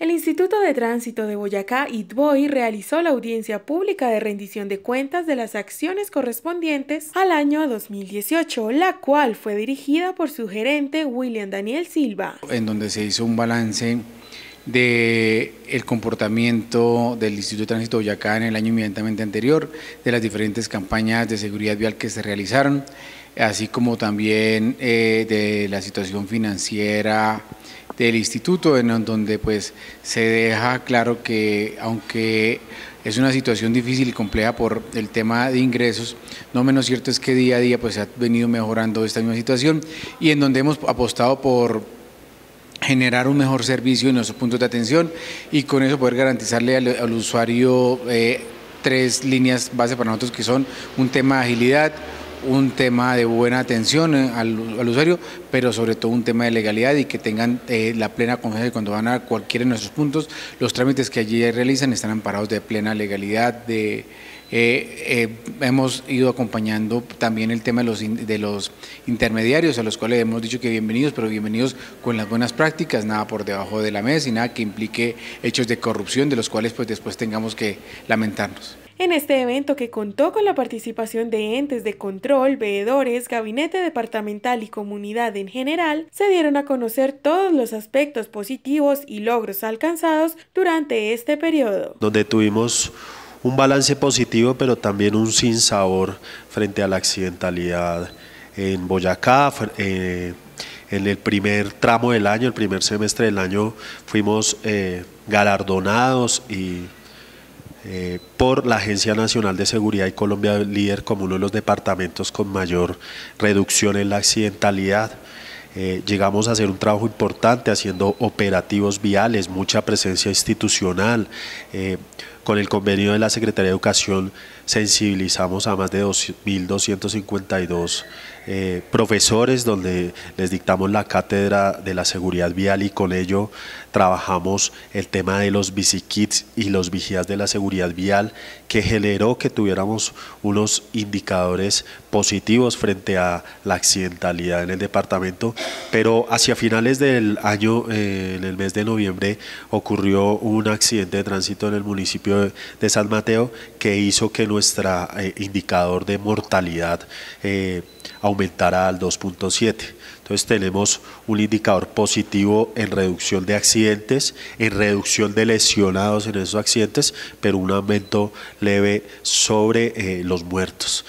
El Instituto de Tránsito de Boyacá, ITBOI, realizó la audiencia pública de rendición de cuentas de las acciones correspondientes al año 2018, la cual fue dirigida por su gerente William Daniel Silva. En donde se hizo un balance del el comportamiento del Instituto de Tránsito de Boyacá en el año inmediatamente anterior, de las diferentes campañas de seguridad vial que se realizaron, así como también eh, de la situación financiera del instituto, en donde pues se deja claro que aunque es una situación difícil y compleja por el tema de ingresos, no menos cierto es que día a día pues se ha venido mejorando esta misma situación y en donde hemos apostado por generar un mejor servicio en nuestros puntos de atención y con eso poder garantizarle al, usuario eh, tres líneas base para nosotros que son un tema de agilidad, un tema de buena atención eh, al, usuario, pero sobre todo un tema de legalidad y que tengan eh, la plena confianza de cuando van a cualquiera de nuestros puntos, los trámites que allí realizan están amparados de plena legalidad, de... Eh, hemos ido acompañando también el tema de los, intermediarios, a los cuales hemos dicho que bienvenidos, pero bienvenidos con las buenas prácticas, nada por debajo de la mesa y nada que implique hechos de corrupción, de los cuales pues después tengamos que lamentarnos. En este evento que contó con la participación de entes de control, veedores, gabinete departamental y comunidad en general, se dieron a conocer todos los aspectos positivos y logros alcanzados durante este periodo. Donde tuvimos un balance positivo, pero también un sinsabor frente a la accidentalidad en Boyacá. Eh, en el primer tramo del año, el primer semestre del año, fuimos eh, galardonados y eh, por la Agencia Nacional de Seguridad y Colombia Líder como uno de los departamentos con mayor reducción en la accidentalidad. Eh, llegamos a hacer un trabajo importante haciendo operativos viales, mucha presencia institucional. Eh, con el convenio de la Secretaría de Educación sensibilizamos a más de 2.252 eh, profesores donde les dictamos la cátedra de la seguridad vial y con ello trabajamos el tema de los bici kits y los vigías de la seguridad vial que generó que tuviéramos unos indicadores positivos frente a la accidentalidad en el departamento, pero hacia finales del año, eh, en el mes de noviembre, ocurrió un accidente de tránsito en el municipio de, San Mateo, que hizo que nuestro eh, indicador de mortalidad eh, aumentara al 2.7. Entonces tenemos un indicador positivo en reducción de accidentes, en reducción de lesionados en esos accidentes, pero un aumento leve sobre eh, los muertos.